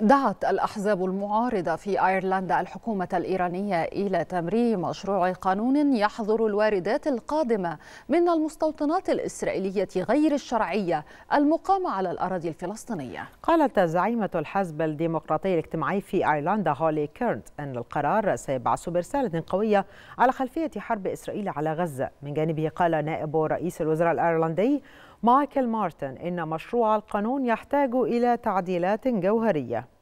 دعت الأحزاب المعارضة في أيرلندا الحكومة الإيرانية إلى تمرير مشروع قانون يحظر الواردات القادمة من المستوطنات الإسرائيلية غير الشرعية المقامة على الأراضي الفلسطينية قالت زعيمة الحزب الديمقراطي الاجتماعي في أيرلندا هولي كيرد أن القرار سيبعث برسالة قوية على خلفية حرب إسرائيل على غزة من جانبه قال نائب رئيس الوزراء الأيرلندي مايكل مارتن إن مشروع القانون يحتاج إلى تعديلات جوهرية